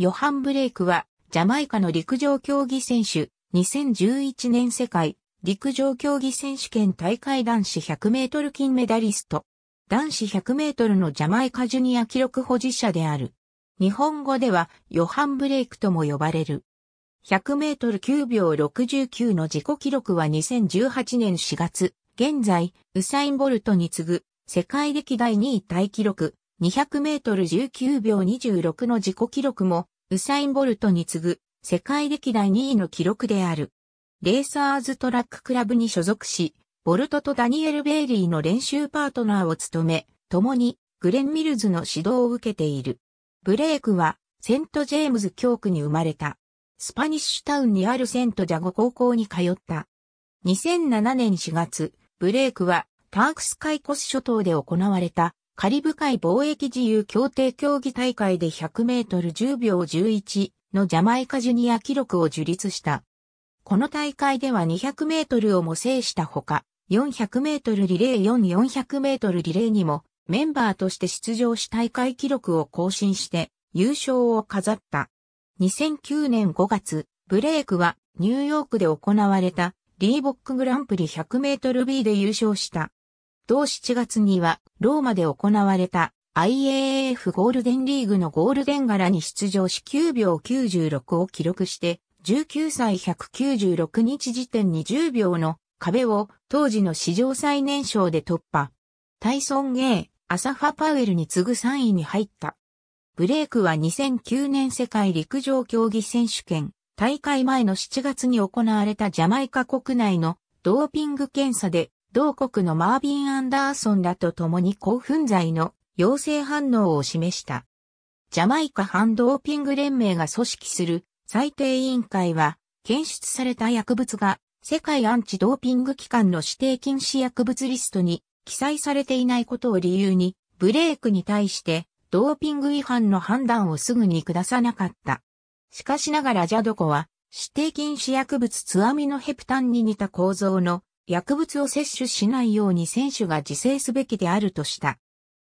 ヨハン・ブレイクは、ジャマイカの陸上競技選手、2011年世界陸上競技選手権大会男子100メートル金メダリスト。男子100メートルのジャマイカジュニア記録保持者である。日本語ではヨハン・ブレイクとも呼ばれる。100メートル9秒69の自己記録は2018年4月、現在、ウサイン・ボルトに次ぐ世界歴代2位タイ記録200メートル19秒26の自己記録も、ウサイン・ボルトに次ぐ、世界歴代2位の記録である。レーサーズトラッククラブに所属し、ボルトとダニエル・ベイリーの練習パートナーを務め、共にグレン・ミルズの指導を受けている。ブレイクは、セント・ジェームズ教区に生まれた。スパニッシュタウンにあるセント・ジャゴ高校に通った。2007年4月、ブレイクは、タークスカイコス諸島で行われたカリブ海貿易自由協定競技大会で100メートル10秒11のジャマイカジュニア記録を樹立した。この大会では200メートルをも制したほか、400メートルリレー4400メートルリレーにもメンバーとして出場し大会記録を更新して優勝を飾った。2009年5月、ブレイクはニューヨークで行われたリーボックグランプリ100メートル B で優勝した。同7月にはローマで行われた IAF ゴールデンリーグのゴールデン柄に出場し9秒96を記録して、19歳196日時点に10秒の壁を当時の史上最年少で突破。タイソン・ゲイ、アサファ・パウエルに次ぐ3位に入った。ブレイクは2009年世界陸上競技選手権大会前の7月に行われたジャマイカ国内のドーピング検査で同国のマービン・アンダーソンらと共に興奮剤の陽性反応を示した。ジャマイカ反ドーピング連盟が組織する最低委員会は、検出された薬物が世界アンチドーピング機関の指定禁止薬物リストに記載されていないことを理由に、ブレークに対してドーピング違反の判断をすぐに下さなかった。しかしながらジャドコは指定禁止薬物ツアミのヘプタンに似た構造の薬物を摂取しないように選手が自制すべきであるとした。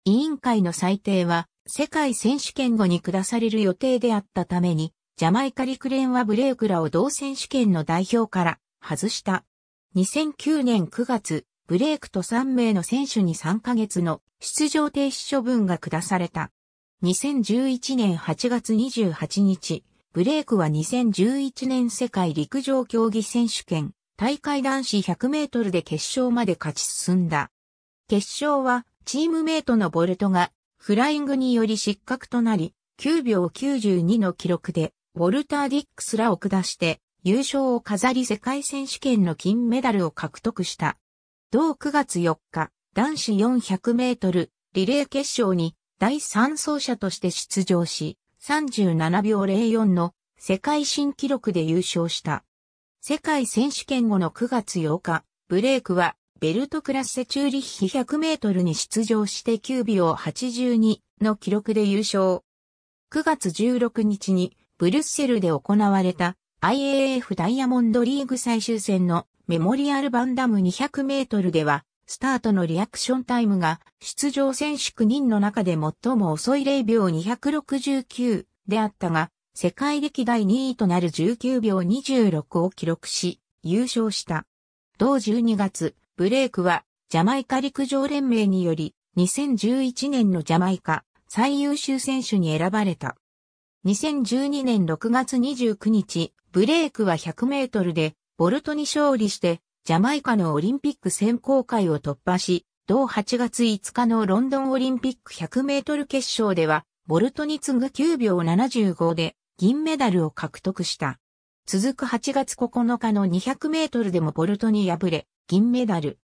委員会の裁定は、世界選手権後に下される予定であったために、ジャマイカ陸連はブレイクらを同選手権の代表から外した。2009年9月、ブレイクと3名の選手に3ヶ月の出場停止処分が下された。2011年8月28日、ブレイクは2011年世界陸上競技選手権大会男子100メートルで決勝まで勝ち進んだ。決勝はチームメイトのボルトがフライングにより失格となり、9秒92の記録でウォルター・ディックスらを下して優勝を飾り世界選手権の金メダルを獲得した。同9月4日、男子400メートルリレー決勝に第3走者として出場し、37秒04の世界新記録で優勝した。世界選手権後の9月8日、ブレイクはベルトクラッセチューリッヒ100メートルに出場して9秒82の記録で優勝。9月16日にブルッセルで行われた IAF ダイヤモンドリーグ最終戦のメモリアルバンダム200メートルでは、スタートのリアクションタイムが出場選手9人の中で最も遅い0秒269であったが、世界歴代2位となる19秒26を記録し、優勝した。同12月、ブレイクは、ジャマイカ陸上連盟により、2011年のジャマイカ最優秀選手に選ばれた。2012年6月29日、ブレイクは100メートルで、ボルトに勝利して、ジャマイカのオリンピック選考会を突破し、同8月5日のロンドンオリンピック100メートル決勝では、ボルトに次ぐ9秒75で銀メダルを獲得した。続く8月9日の200メートルでもボルトに敗れ、銀メダル。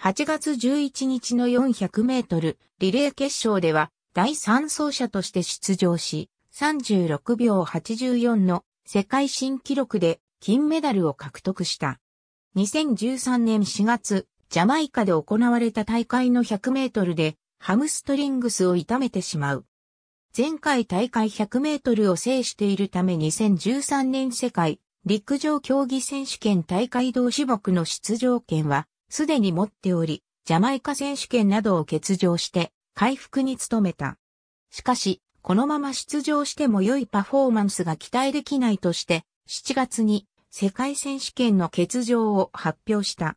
8月11日の400メートルリレー決勝では第3走者として出場し、36秒84の世界新記録で金メダルを獲得した。2013年4月、ジャマイカで行われた大会の100メートルでハムストリングスを痛めてしまう。前回大会100メートルを制しているため2013年世界陸上競技選手権大会同種目の出場権はすでに持っており、ジャマイカ選手権などを欠場して回復に努めた。しかし、このまま出場しても良いパフォーマンスが期待できないとして、7月に世界選手権の欠場を発表した。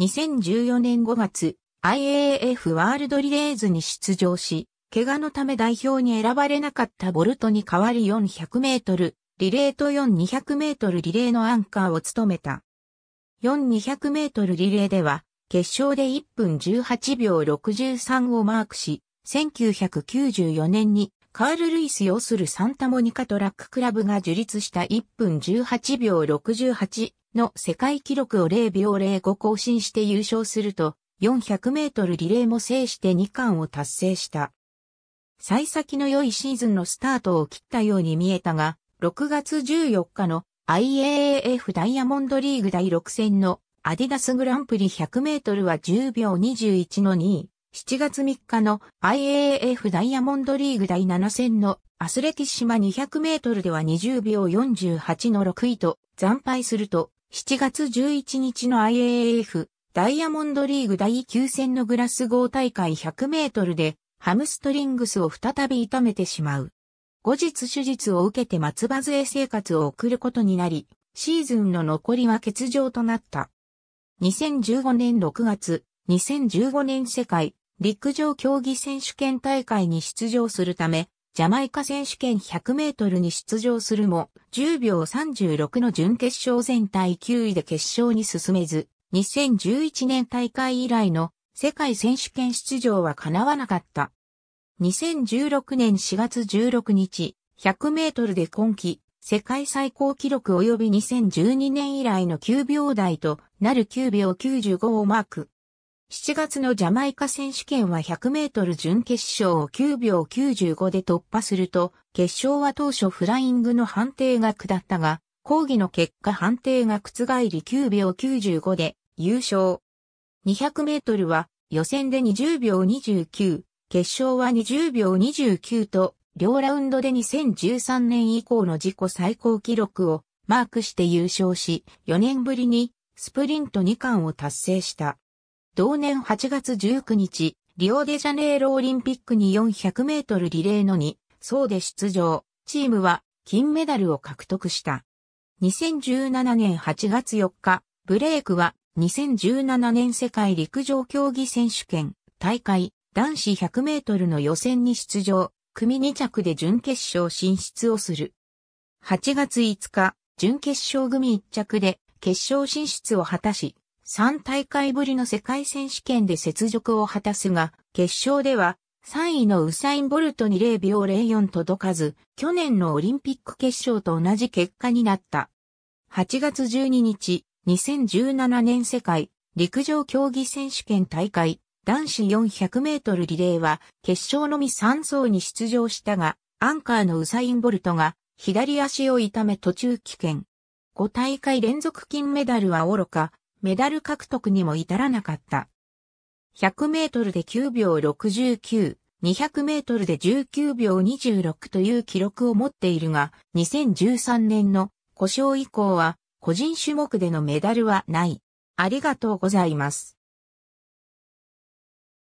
2014年5月、IAAF ワールドリレーズに出場し、怪我のため代表に選ばれなかったボルトに代わり400メートル、リレーと4200メートルリレーのアンカーを務めた。4200メートルリレーでは、決勝で1分18秒63をマークし、1994年にカール・ルイス要するサンタモニカトラッククラブが樹立した1分18秒68の世界記録を0秒05更新して優勝すると、400メートルリレーも制して2冠を達成した。幸先の良いシーズンのスタートを切ったように見えたが、6月14日の IAAF ダイヤモンドリーグ第6戦のアディダスグランプリ100メートルは10秒21の2位、7月3日の IAAF ダイヤモンドリーグ第7戦のアスレティシマ200メートルでは20秒48の6位と惨敗すると、7月11日の IAAF ダイヤモンドリーグ第9戦のグラスゴー大会100メートルでハムストリングスを再び痛めてしまう。後日手術を受けて松葉杖生活を送ることになり、シーズンの残りは欠場となった。2015年6月、2015年世界陸上競技選手権大会に出場するため、ジャマイカ選手権100メートルに出場するも、10秒36の準決勝全体9位で決勝に進めず、2011年大会以来の世界選手権出場は叶わなかった。2016年4月16日、100メートルで今季、世界最高記録及び2012年以来の9秒台となる9秒95をマーク。7月のジャマイカ選手権は100メートル準決勝を9秒95で突破すると、決勝は当初フライングの判定が下ったが、抗議の結果判定が覆り9秒95で優勝。200メートルは予選で20秒29、決勝は20秒29と、両ラウンドで2013年以降の自己最高記録をマークして優勝し、4年ぶりにスプリント2冠を達成した。同年8月19日、リオデジャネイロオリンピックに400メートルリレーの2、そうで出場、チームは金メダルを獲得した。2017年8月4日、ブレイクは2017年世界陸上競技選手権大会男子100メートルの予選に出場、組2着で準決勝進出をする。8月5日、準決勝組1着で決勝進出を果たし、3大会ぶりの世界選手権で雪辱を果たすが、決勝では3位のウサイン・ボルトに0秒04届かず、去年のオリンピック決勝と同じ結果になった。8月12日、2017年世界陸上競技選手権大会男子400メートルリレーは決勝のみ3走に出場したが、アンカーのウサイン・ボルトが左足を痛め途中棄権。5大会連続金メダルは愚か、メダル獲得にも至らなかった。100メートルで9秒69、200メートルで19秒26という記録を持っているが、2013年の故障以降は個人種目でのメダルはない。ありがとうございます。